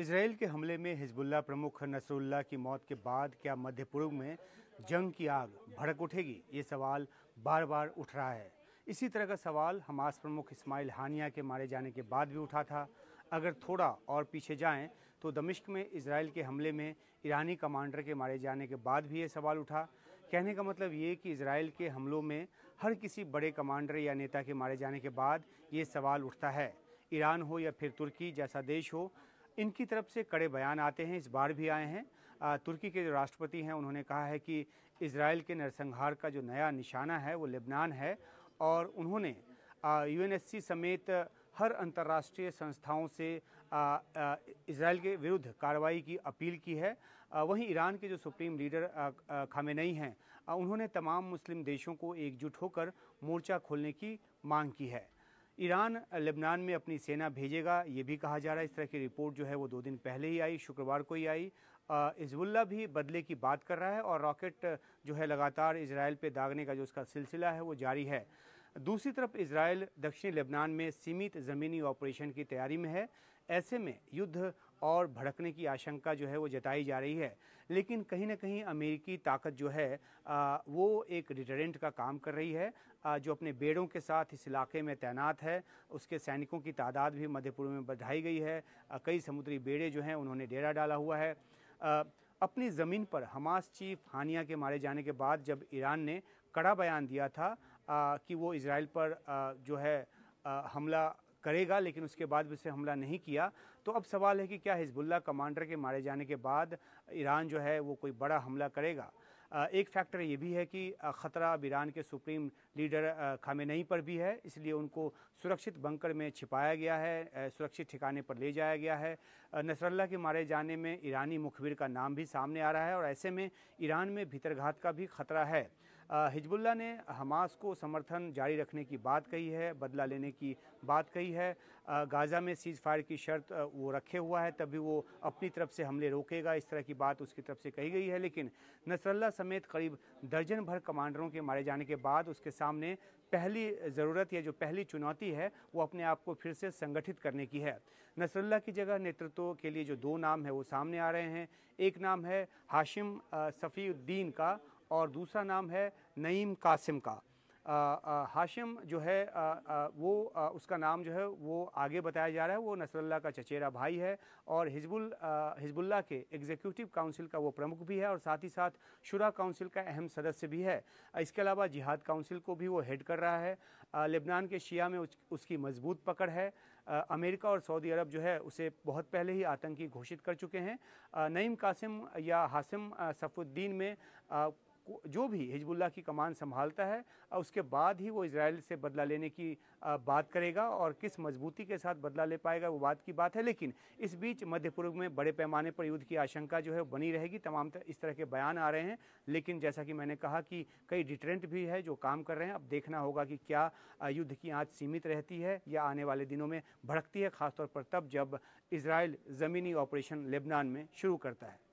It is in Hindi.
इसराइल के हमले में हिजबुल्ला प्रमुख नसरुल्ला की मौत के बाद क्या मध्य पूर्व में जंग की आग भड़क उठेगी ये सवाल बार बार उठ रहा है इसी तरह का सवाल हमास प्रमुख इस्माइल हानिया के मारे जाने के बाद भी उठा था अगर थोड़ा और पीछे जाएं तो दमिश्क में इसराइल के हमले में ईरानी कमांडर के मारे जाने के बाद भी ये सवाल उठा कहने का मतलब ये कि इसराइल के हमलों में हर किसी बड़े कमांडर या नेता के मारे जाने के बाद ये सवाल उठता है ईरान हो या फिर तुर्की जैसा देश हो इनकी तरफ से कड़े बयान आते हैं इस बार भी आए हैं तुर्की के जो राष्ट्रपति हैं उन्होंने कहा है कि इसराइल के नरसंहार का जो नया निशाना है वो लेबनान है और उन्होंने यूएनएससी समेत हर अंतर्राष्ट्रीय संस्थाओं से इसराइल के विरुद्ध कार्रवाई की अपील की है वहीं ईरान के जो सुप्रीम लीडर खामेनई हैं उन्होंने तमाम मुस्लिम देशों को एकजुट होकर मोर्चा खोलने की मांग की है ईरान लेबनान में अपनी सेना भेजेगा ये भी कहा जा रहा है इस तरह की रिपोर्ट जो है वो दो दिन पहले ही आई शुक्रवार को ही आई इजबुल्ला भी बदले की बात कर रहा है और रॉकेट जो है लगातार इसराइल पे दागने का जो उसका सिलसिला है वो जारी है दूसरी तरफ इसराइल दक्षिणी लेबनान में सीमित ज़मीनी ऑपरेशन की तैयारी में है ऐसे में युद्ध और भड़कने की आशंका जो है वो जताई जा रही है लेकिन कहीं ना कहीं अमेरिकी ताकत जो है आ, वो एक डिटरेंट का काम कर रही है आ, जो अपने बेड़ों के साथ इस इलाके में तैनात है उसके सैनिकों की तादाद भी मध्य पूर्व में बढ़ाई गई है आ, कई समुद्री बेड़े जो हैं उन्होंने डेरा डाला हुआ है अपनी ज़मीन पर हमास चीफ हानिया के मारे जाने के बाद जब ईरान ने कड़ा बयान दिया था कि वो इसराइल पर जो है हमला करेगा लेकिन उसके बाद भी उसे हमला नहीं किया तो अब सवाल है कि क्या हिजबुल्ला कमांडर के मारे जाने के बाद ईरान जो है वो कोई बड़ा हमला करेगा एक फैक्टर ये भी है कि ख़तरा अब ईरान के सुप्रीम लीडर खामेनई पर भी है इसलिए उनको सुरक्षित बंकर में छिपाया गया है सुरक्षित ठिकाने पर ले जाया गया है नसरल्ला के मारे जाने में ईरानी मुखबिर का नाम भी सामने आ रहा है और ऐसे में ईरान में भीतरघात का भी खतरा है हिजबुल्ला ने हमास को समर्थन जारी रखने की बात कही है बदला लेने की बात कही है गाज़ा में सीज़ फायर की शर्त वो रखे हुआ है तभी वो अपनी तरफ से हमले रोकेगा इस तरह की बात उसकी तरफ से कही गई है लेकिन नसरल्ला समेत करीब दर्जन भर कमांडरों के मारे जाने के बाद उसके सामने पहली ज़रूरत या जो पहली चुनौती है वो अपने आप को फिर से संगठित करने की है नसरल्ला की जगह नेतृत्व के लिए जो दो नाम है वो सामने आ रहे हैं एक नाम है हाशिम सफ़ीद्दीन का और दूसरा नाम है नईम कासिम का हाशिम जो है आ, वो उसका नाम जो है वो आगे बताया जा रहा है वो नसरल्ला का चचेरा भाई है और हिजबुल हिजबुल्ला के एग्जीक्यूटिव काउंसिल का वो प्रमुख भी है और साथ ही साथ शुरा काउंसिल का अहम सदस्य भी है इसके अलावा जिहाद काउंसिल को भी वो हेड कर रहा है लेबनान के शिया में उस, उसकी मजबूत पकड़ है अमेरिका और सऊदी अरब जो है उसे बहुत पहले ही आतंकी घोषित कर चुके हैं नईम कासिम या हासिम सफ़ुद्दीन में जो भी हिजबुल्ला की कमान संभालता है उसके बाद ही वो इसराइल से बदला लेने की बात करेगा और किस मजबूती के साथ बदला ले पाएगा वो बात की बात है लेकिन इस बीच मध्य पूर्व में बड़े पैमाने पर युद्ध की आशंका जो है बनी रहेगी तमाम तर, इस तरह के बयान आ रहे हैं लेकिन जैसा कि मैंने कहा कि कई डिटरेंट भी है जो काम कर रहे हैं अब देखना होगा कि क्या युद्ध की आँच सीमित रहती है या आने वाले दिनों में भड़कती है खासतौर पर तब जब इसराइल ज़मीनी ऑपरेशन लेबनान में शुरू करता है